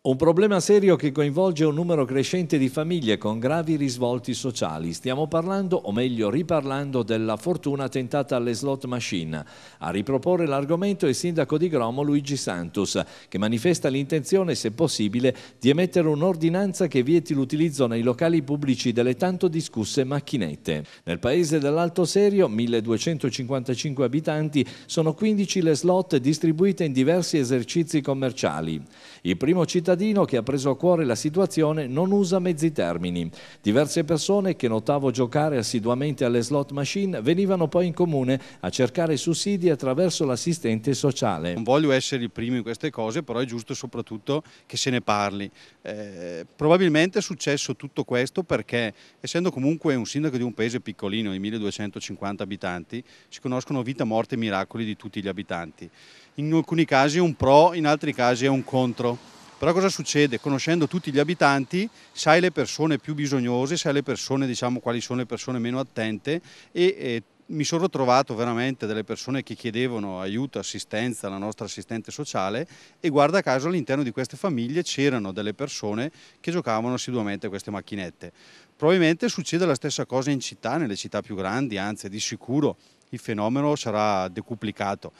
Un problema serio che coinvolge un numero crescente di famiglie con gravi risvolti sociali. Stiamo parlando, o meglio riparlando, della fortuna tentata alle slot machine. A riproporre l'argomento è il sindaco di Gromo Luigi Santos, che manifesta l'intenzione, se possibile, di emettere un'ordinanza che vieti l'utilizzo nei locali pubblici delle tanto discusse macchinette. Nel paese dell'Alto Serio, 1255 abitanti, sono 15 le slot distribuite in diversi esercizi commerciali. Il primo cittadino cittadino che ha preso a cuore la situazione non usa mezzi termini. Diverse persone che notavo giocare assiduamente alle slot machine venivano poi in comune a cercare sussidi attraverso l'assistente sociale. Non voglio essere il primo in queste cose, però è giusto soprattutto che se ne parli. Eh, probabilmente è successo tutto questo perché, essendo comunque un sindaco di un paese piccolino di 1250 abitanti, si conoscono vita, morte e miracoli di tutti gli abitanti. In alcuni casi è un pro, in altri casi è un contro. Però cosa succede? Conoscendo tutti gli abitanti sai le persone più bisognose, sai le persone, diciamo, quali sono le persone meno attente e, e mi sono trovato veramente delle persone che chiedevano aiuto, assistenza alla nostra assistente sociale e guarda caso all'interno di queste famiglie c'erano delle persone che giocavano assiduamente a queste macchinette. Probabilmente succede la stessa cosa in città, nelle città più grandi, anzi di sicuro il fenomeno sarà decuplicato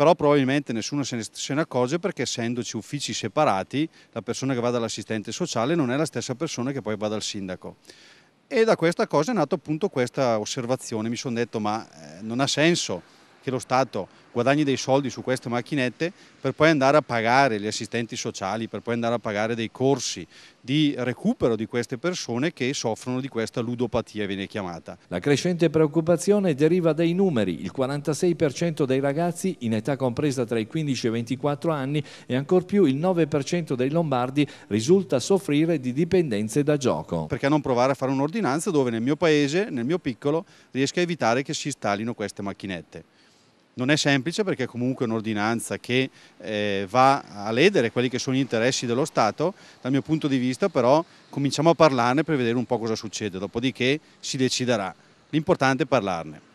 però probabilmente nessuno se ne, se ne accorge perché essendoci uffici separati, la persona che va dall'assistente sociale non è la stessa persona che poi va dal sindaco. E da questa cosa è nata appunto questa osservazione, mi sono detto ma eh, non ha senso che lo Stato guadagni dei soldi su queste macchinette per poi andare a pagare gli assistenti sociali, per poi andare a pagare dei corsi di recupero di queste persone che soffrono di questa ludopatia viene chiamata. La crescente preoccupazione deriva dai numeri, il 46% dei ragazzi in età compresa tra i 15 e i 24 anni e ancor più il 9% dei lombardi risulta soffrire di dipendenze da gioco. Perché non provare a fare un'ordinanza dove nel mio paese, nel mio piccolo, riesca a evitare che si installino queste macchinette? Non è semplice perché è comunque un'ordinanza che eh, va a ledere quelli che sono gli interessi dello Stato, dal mio punto di vista però cominciamo a parlarne per vedere un po' cosa succede, dopodiché si deciderà. L'importante è parlarne.